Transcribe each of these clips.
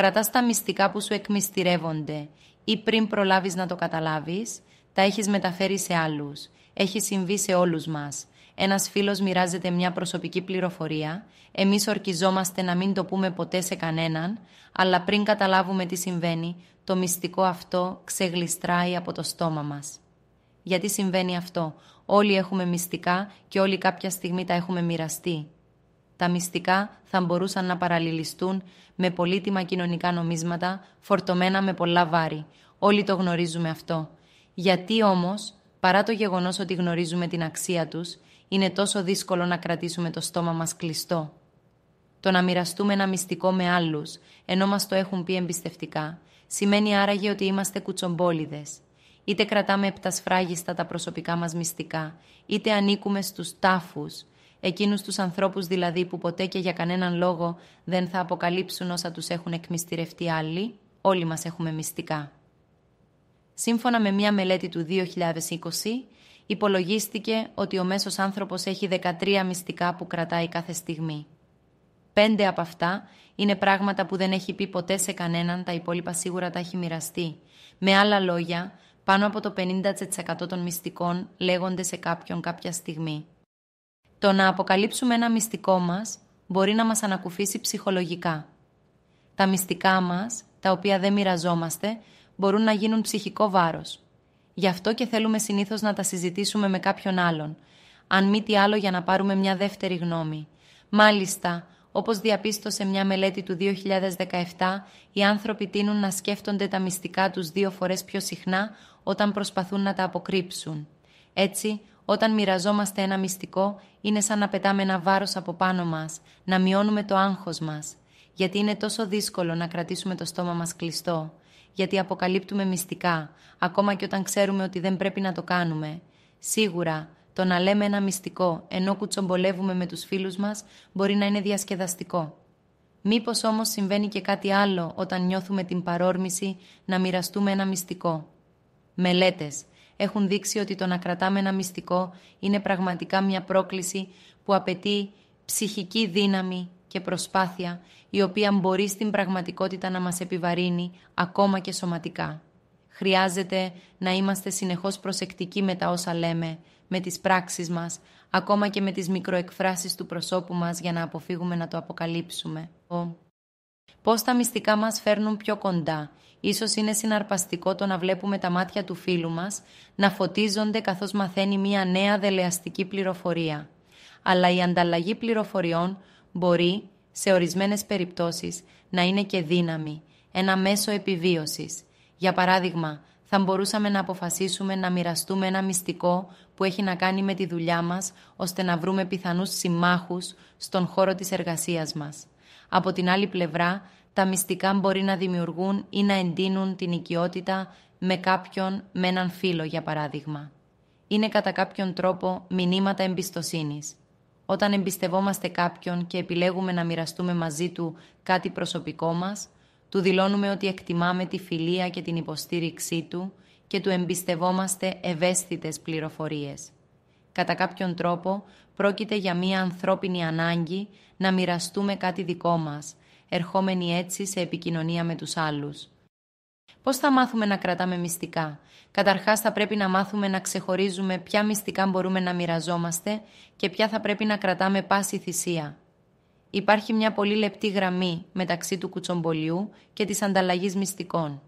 Κρατάς τα μυστικά που σου εκμυστηρεύονται ή πριν προλάβεις να το καταλάβεις, τα έχεις μεταφέρει σε άλλους. Έχει συμβεί σε όλους μας. Ένας φίλος μοιράζεται μια προσωπική πληροφορία, εμείς ορκιζόμαστε να μην το πούμε ποτέ σε κανέναν, αλλά πριν καταλάβουμε τι συμβαίνει, το μυστικό αυτό ξεγλιστράει από το στόμα μας. Γιατί συμβαίνει αυτό. Όλοι έχουμε μυστικά και όλοι κάποια στιγμή τα έχουμε μοιραστεί τα μυστικά θα μπορούσαν να παραλληλιστούν με πολύτιμα κοινωνικά νομίσματα φορτωμένα με πολλά βάρη. Όλοι το γνωρίζουμε αυτό. Γιατί όμως, παρά το γεγονός ότι γνωρίζουμε την αξία τους, είναι τόσο δύσκολο να κρατήσουμε το στόμα μας κλειστό. Το να μοιραστούμε ένα μυστικό με άλλους, ενώ μας το έχουν πει εμπιστευτικά, σημαίνει άραγε ότι είμαστε κουτσομπόλιδες. Είτε κρατάμε επτασφράγιστα τα προσωπικά μας μυστικά, είτε ανήκουμε στους τάφους, εκείνους τους ανθρώπους δηλαδή που ποτέ και για κανέναν λόγο δεν θα αποκαλύψουν όσα τους έχουν εκμυστηρευτεί άλλοι, όλοι μας έχουμε μυστικά. Σύμφωνα με μια μελέτη του 2020, υπολογίστηκε ότι ο μέσος άνθρωπος έχει 13 μυστικά που κρατάει κάθε στιγμή. Πέντε από αυτά είναι πράγματα που δεν έχει πει ποτέ σε κανέναν, τα υπόλοιπα σίγουρα τα έχει μοιραστεί. Με άλλα λόγια, πάνω από το 50% των μυστικών λέγονται σε κάποιον κάποια στιγμή. Το να αποκαλύψουμε ένα μυστικό μας μπορεί να μας ανακουφίσει ψυχολογικά. Τα μυστικά μας, τα οποία δεν μοιραζόμαστε, μπορούν να γίνουν ψυχικό βάρος. Γι' αυτό και θέλουμε συνήθως να τα συζητήσουμε με κάποιον άλλον, αν μη τι άλλο για να πάρουμε μια δεύτερη γνώμη. Μάλιστα, όπως διαπίστωσε μια μελέτη του 2017, οι άνθρωποι τείνουν να σκέφτονται τα μυστικά τους δύο φορές πιο συχνά όταν προσπαθούν να τα αποκρύψουν. Έτσι, όταν μοιραζόμαστε ένα μυστικό, είναι σαν να πετάμε ένα βάρος από πάνω μας να μειώνουμε το άγχος μας, Γιατί είναι τόσο δύσκολο να κρατήσουμε το στόμα μας κλειστό. Γιατί αποκαλύπτουμε μυστικά, ακόμα και όταν ξέρουμε ότι δεν πρέπει να το κάνουμε. Σίγουρα, το να λέμε ένα μυστικό ενώ κουτσομπολεύουμε με τους φίλους μας μπορεί να είναι διασκεδαστικό. Μήπως όμως συμβαίνει και κάτι άλλο όταν νιώθουμε την παρόρμηση να μοιραστούμε ένα μυστικό. Μελέτες έχουν δείξει ότι το να κρατάμε ένα μυστικό είναι πραγματικά μια πρόκληση που απαιτεί ψυχική δύναμη και προσπάθεια η οποία μπορεί στην πραγματικότητα να μας επιβαρύνει ακόμα και σωματικά. Χρειάζεται να είμαστε συνεχώς προσεκτικοί με τα όσα λέμε, με τις πράξεις μας, ακόμα και με τις μικροεκφράσεις του προσώπου μας για να αποφύγουμε να το αποκαλύψουμε. Πώς τα μυστικά μας φέρνουν πιο κοντά. Ίσως είναι συναρπαστικό το να βλέπουμε τα μάτια του φίλου μας να φωτίζονται καθώς μαθαίνει μία νέα δελεαστική πληροφορία. Αλλά η ανταλλαγή πληροφοριών μπορεί, σε ορισμένες περιπτώσεις, να είναι και δύναμη, ένα μέσο επιβίωσης. Για παράδειγμα, θα μπορούσαμε να αποφασίσουμε να μοιραστούμε ένα μυστικό που έχει να κάνει με τη δουλειά μας, ώστε να βρούμε πιθανούς συμμάχους στον χώρο της εργασίας μας. Από την άλλη πλευρά, τα μυστικά μπορεί να δημιουργούν ή να εντείνουν την οικειότητα με κάποιον, με έναν φίλο για παράδειγμα. Είναι κατά κάποιον τρόπο μηνύματα εμπιστοσύνης. Όταν εμπιστευόμαστε κάποιον και επιλέγουμε να μοιραστούμε μαζί του κάτι προσωπικό μας, του δηλώνουμε ότι εκτιμάμε τη φιλία και την υποστήριξή του και του εμπιστευόμαστε ευαίσθητες πληροφορίες. Κατά κάποιον τρόπο πρόκειται για μία ανθρώπινη ανάγκη να μοιραστούμε κάτι δικό μας, ερχόμενοι έτσι σε επικοινωνία με τους άλλους. Πώς θα μάθουμε να κρατάμε μυστικά. Καταρχάς θα πρέπει να μάθουμε να ξεχωρίζουμε ποια μυστικά μπορούμε να μοιραζόμαστε και ποια θα πρέπει να κρατάμε πάση θυσία. Υπάρχει μια πολύ λεπτή γραμμή μεταξύ του κουτσομπολιού και της ανταλλαγής μυστικών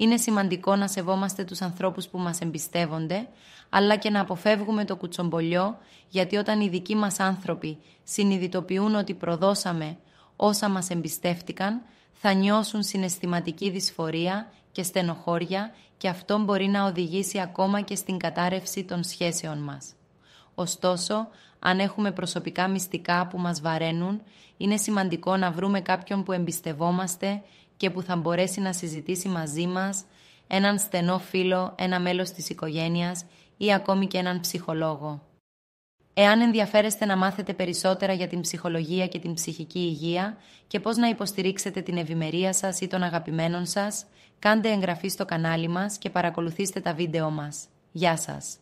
είναι σημαντικό να σεβόμαστε τους ανθρώπους που μας εμπιστεύονται, αλλά και να αποφεύγουμε το κουτσομπολιό, γιατί όταν οι δικοί μας άνθρωποι συνειδητοποιούν ότι προδώσαμε όσα μας εμπιστεύτηκαν, θα νιώσουν συναισθηματική δυσφορία και στενοχώρια και αυτό μπορεί να οδηγήσει ακόμα και στην κατάρρευση των σχέσεων μας. Ωστόσο, αν έχουμε προσωπικά μυστικά που μας βαραίνουν, είναι σημαντικό να βρούμε κάποιον που εμπιστευόμαστε και που θα μπορέσει να συζητήσει μαζί μας έναν στενό φίλο, ένα μέλος της οικογένειας ή ακόμη και έναν ψυχολόγο. Εάν ενδιαφέρεστε να μάθετε περισσότερα για την ψυχολογία και την ψυχική υγεία και πώς να υποστηρίξετε την ευημερία σας ή των αγαπημένων σας, κάντε εγγραφή στο κανάλι μας και παρακολουθήστε τα βίντεο μας. Γεια σας!